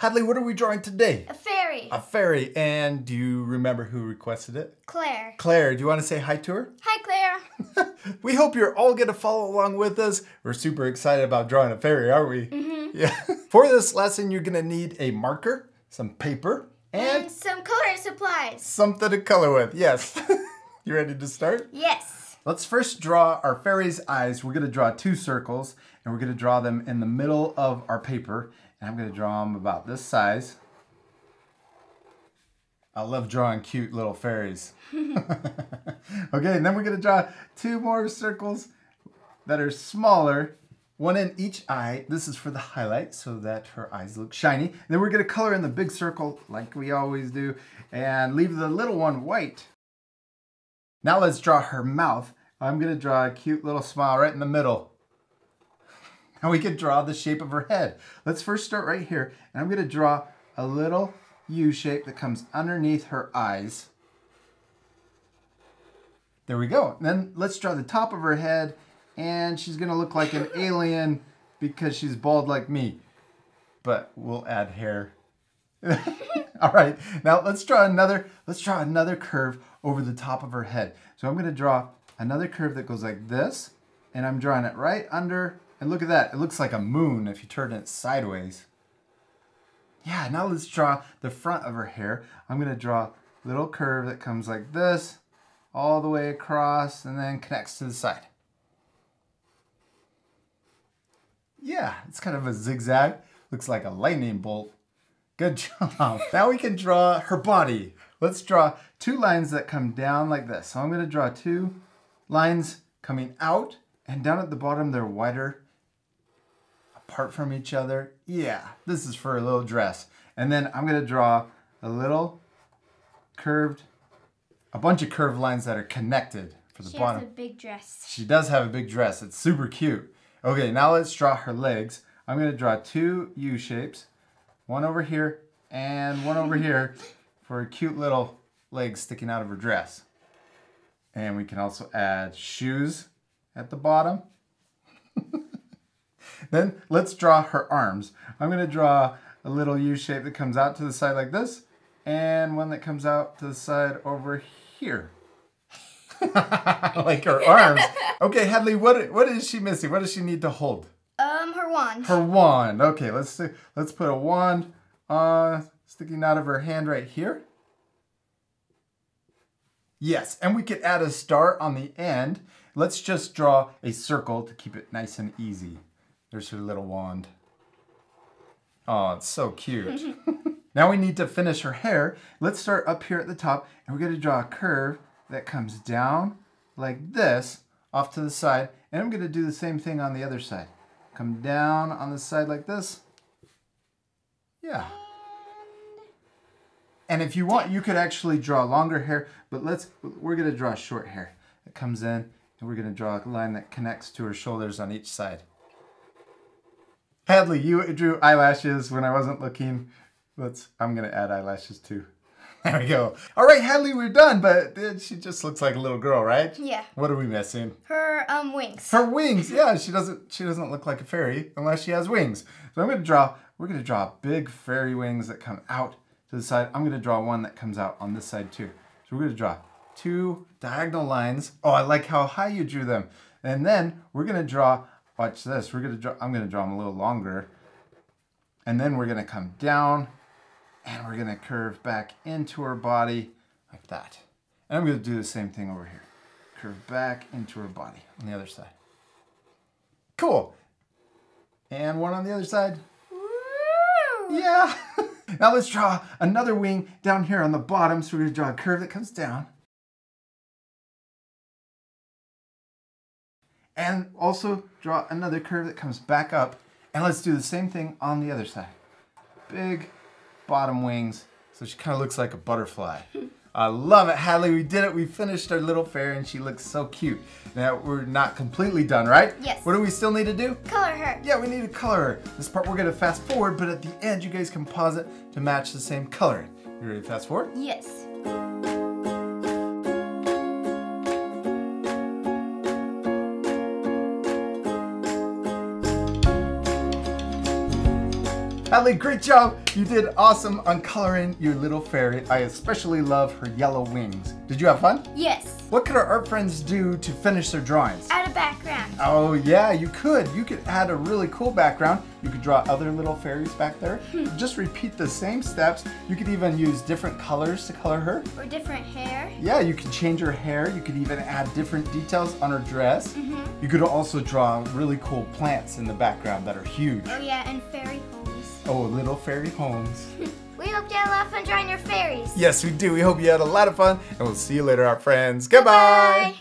Hadley, what are we drawing today? A fairy. A fairy. And do you remember who requested it? Claire. Claire, do you want to say hi to her? Hi, Claire. we hope you're all going to follow along with us. We're super excited about drawing a fairy, aren't we? Mm -hmm. Yeah. For this lesson, you're going to need a marker, some paper, and, and some color supplies. Something to color with, yes. you ready to start? Yes. Let's first draw our fairy's eyes. We're going to draw two circles, and we're going to draw them in the middle of our paper. And I'm going to draw them about this size. I love drawing cute little fairies. okay, and then we're going to draw two more circles that are smaller, one in each eye. This is for the highlight so that her eyes look shiny. And then we're going to color in the big circle like we always do and leave the little one white. Now let's draw her mouth. I'm going to draw a cute little smile right in the middle. Now we can draw the shape of her head. Let's first start right here, and I'm gonna draw a little U shape that comes underneath her eyes. There we go. And then let's draw the top of her head, and she's gonna look like an alien because she's bald like me. But we'll add hair. All right, now let's draw another, let's draw another curve over the top of her head. So I'm gonna draw another curve that goes like this, and I'm drawing it right under and look at that, it looks like a moon if you turn it sideways. Yeah, now let's draw the front of her hair. I'm gonna draw a little curve that comes like this, all the way across, and then connects to the side. Yeah, it's kind of a zigzag. Looks like a lightning bolt. Good job. now we can draw her body. Let's draw two lines that come down like this. So I'm gonna draw two lines coming out, and down at the bottom they're wider apart from each other. Yeah, this is for a little dress. And then I'm gonna draw a little curved, a bunch of curved lines that are connected for the she bottom. She has a big dress. She does have a big dress. It's super cute. Okay, now let's draw her legs. I'm gonna draw two U shapes, one over here and one over here for a cute little leg sticking out of her dress. And we can also add shoes at the bottom. Then let's draw her arms. I'm gonna draw a little U shape that comes out to the side like this, and one that comes out to the side over here. like her arms. Okay, Hadley, what what is she missing? What does she need to hold? Um, her wand. Her wand. Okay, let's see. Let's put a wand uh, sticking out of her hand right here. Yes, and we could add a star on the end. Let's just draw a circle to keep it nice and easy. There's her little wand. Oh, it's so cute. now we need to finish her hair. Let's start up here at the top and we're gonna draw a curve that comes down like this off to the side. And I'm gonna do the same thing on the other side. Come down on the side like this. Yeah. And if you want, you could actually draw longer hair, but let's, we're gonna draw short hair. It comes in and we're gonna draw a line that connects to her shoulders on each side. Hadley, you drew eyelashes when I wasn't looking. Let's, I'm gonna add eyelashes too. There we go. All right, Hadley, we're done, but she just looks like a little girl, right? Yeah. What are we missing? Her um wings. Her wings. Yeah, she doesn't she doesn't look like a fairy unless she has wings. So I'm going to draw we're going to draw big fairy wings that come out to the side. I'm going to draw one that comes out on this side too. So we're going to draw two diagonal lines. Oh, I like how high you drew them. And then we're going to draw watch this. We're gonna draw, I'm gonna draw them a little longer. And then we're gonna come down and we're gonna curve back into her body like that. And I'm gonna do the same thing over here. Curve back into her body on the other side. Cool. And one on the other side. Woo! Yeah. now let's draw another wing down here on the bottom. So we're gonna draw a curve that comes down. And also draw another curve that comes back up. And let's do the same thing on the other side. Big bottom wings, so she kind of looks like a butterfly. I love it, Hadley. We did it. We finished our little fair and she looks so cute. Now, we're not completely done, right? Yes. What do we still need to do? Color her. Yeah, we need to color her. This part we're going to fast forward, but at the end, you guys can pause it to match the same color. You ready to fast forward? Yes. Natalie, great job. You did awesome on coloring your little ferret. I especially love her yellow wings. Did you have fun? Yes. What could our art friends do to finish their drawings? Add a background. Oh yeah, you could. You could add a really cool background. You could draw other little fairies back there. Hmm. Just repeat the same steps. You could even use different colors to color her. Or different hair. Yeah, you could change her hair. You could even add different details on her dress. Mm -hmm. You could also draw really cool plants in the background that are huge. Oh yeah, and fairy homes. Oh, little fairy homes homes. We hope you had a lot of fun drawing your fairies. Yes, we do. We hope you had a lot of fun, and we'll see you later, our friends. Goodbye. Goodbye.